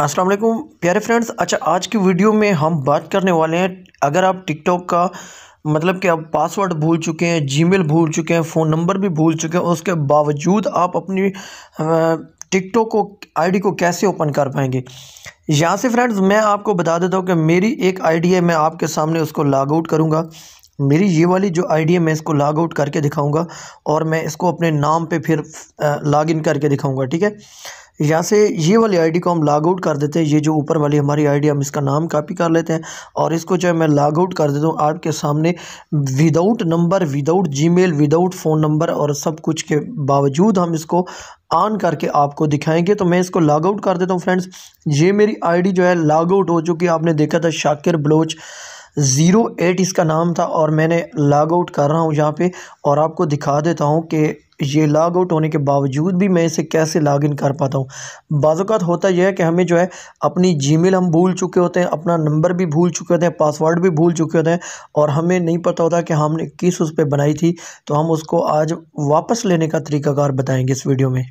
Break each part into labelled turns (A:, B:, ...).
A: अस्सलाम वालेकुम प्यारे फ्रेंड्स अच्छा आज की वीडियो में हम बात करने वाले हैं अगर आप टिकटॉक का मतलब कि आप पासवर्ड भूल चुके हैं जीमेल भूल चुके हैं फ़ोन नंबर भी भूल चुके हैं उसके बावजूद आप अपनी टिकटॉक को आईडी को कैसे ओपन कर पाएंगे यहाँ से फ्रेंड्स मैं आपको बता देता हूँ कि मेरी एक आईडी है मैं आपके सामने उसको लॉग आउट करूँगा मेरी ये वाली जो आईडी है मैं इसको लॉग आउट करके दिखाऊंगा और मैं इसको अपने नाम पे फिर लॉग इन करके दिखाऊंगा ठीक है यहाँ से ये वाली आईडी को हम लॉग आउट कर देते हैं ये जो ऊपर वाली हमारी आईडी हम इसका नाम कॉपी कर लेते हैं और इसको जो है मैं लॉग आउट कर देता हूँ आपके सामने without number without Gmail without phone number और सब कुछ के बावजूद हम इसको ऑन करके आपको दिखाएंगे तो मैं इसको लॉग आउट कर देता हूँ फ्रेंड्स ये मेरी आई जो है लॉग आउट हो चुकी आपने देखा था शाकिर बलोच ज़ीरो एट इसका नाम था और मैंने लॉग आउट कर रहा हूँ यहाँ पे और आपको दिखा देता हूँ कि ये लॉग आउट होने के बावजूद भी मैं इसे कैसे लॉग इन कर पाता हूँ बाज़ात होता यह है कि हमें जो है अपनी जी हम भूल चुके होते हैं अपना नंबर भी भूल चुके होते हैं पासवर्ड भी भूल चुके होते हैं और हमें नहीं पता होता कि हमने किस उस पर बनाई थी तो हम उसको आज वापस लेने का तरीकाकार बताएँगे इस वीडियो में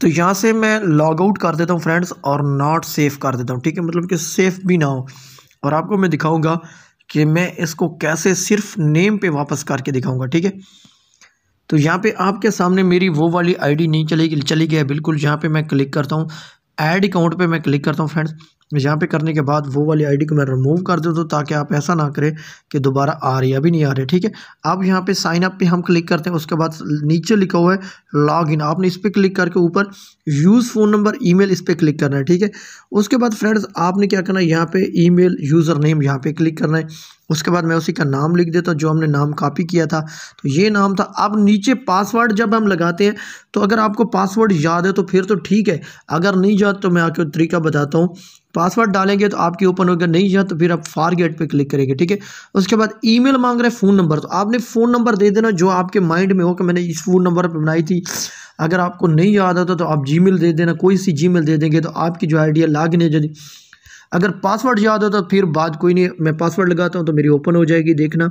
A: तो यहाँ से मैं लॉग आउट कर देता हूँ फ्रेंड्स और नॉट सेफ कर देता हूँ ठीक है मतलब कि सेफ़ भी ना हो और आपको मैं दिखाऊँगा कि मैं इसको कैसे सिर्फ नेम पे वापस करके दिखाऊँगा ठीक है तो यहाँ पे आपके सामने मेरी वो वाली आईडी नहीं चलेगी चली गया बिल्कुल यहाँ पे मैं क्लिक करता हूँ ऐड अकाउंट पे मैं क्लिक करता हूँ फ्रेंड्स यहाँ पे करने के बाद वो वाली आईडी को मैं रिमूव कर देता हूँ ताकि आप ऐसा ना करें कि दोबारा आ रही है अभी नहीं आ रही ठीक है अब यहाँ पे साइन अप पे हम क्लिक करते हैं उसके बाद नीचे लिखा हुआ है लॉग इन आपने इस पर क्लिक करके ऊपर यूज़ फ़ोन नंबर ईमेल इस पर क्लिक करना है ठीक है उसके बाद फ्रेंड्स आपने क्या करना है यहाँ पर ई यूज़र नेम यहाँ पर क्लिक करना है उसके बाद मैं उसी का नाम लिख देता हूँ जो हमने नाम कॉपी किया था तो ये नाम था अब नीचे पासवर्ड जब हम लगाते हैं तो अगर आपको पासवर्ड याद है तो फिर तो ठीक है अगर नहीं याद तो मैं आपको तरीका बताता हूँ पासवर्ड डालेंगे तो आपकी ओपन होगा नहीं है तो फिर आप फार गेट पर क्लिक करेंगे ठीक है उसके बाद ईमेल मांग रहे हैं फ़ोन नंबर तो आपने फ़ोन नंबर दे देना जो आपके माइंड में हो कि मैंने इस फ़ोन नंबर पर बनाई थी अगर आपको नहीं याद आता तो आप जीमेल दे देना कोई सी जीमेल दे देंगे तो आपकी जो आइडिया लागिन है जाती अगर पासवर्ड याद होता तो फिर बात कोई नहीं मैं पासवर्ड लगाता हूँ तो मेरी ओपन हो जाएगी देखना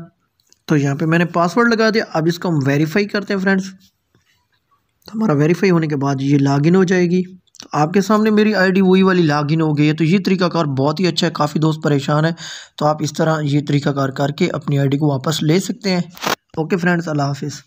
A: तो यहाँ पर मैंने पासवर्ड लगा दिया अब इसको हम वेरीफाई करते हैं फ्रेंड्स तो हमारा वेरीफाई होने के बाद ये लॉगिन हो जाएगी आपके सामने मेरी आईडी वही वाली इन हो गई है तो ये तरीकाकार बहुत ही अच्छा है काफ़ी दोस्त परेशान है तो आप इस तरह ये तरीकाकार करके अपनी आईडी को वापस ले सकते हैं ओके फ्रेंड्स अल्लाह हाफिज़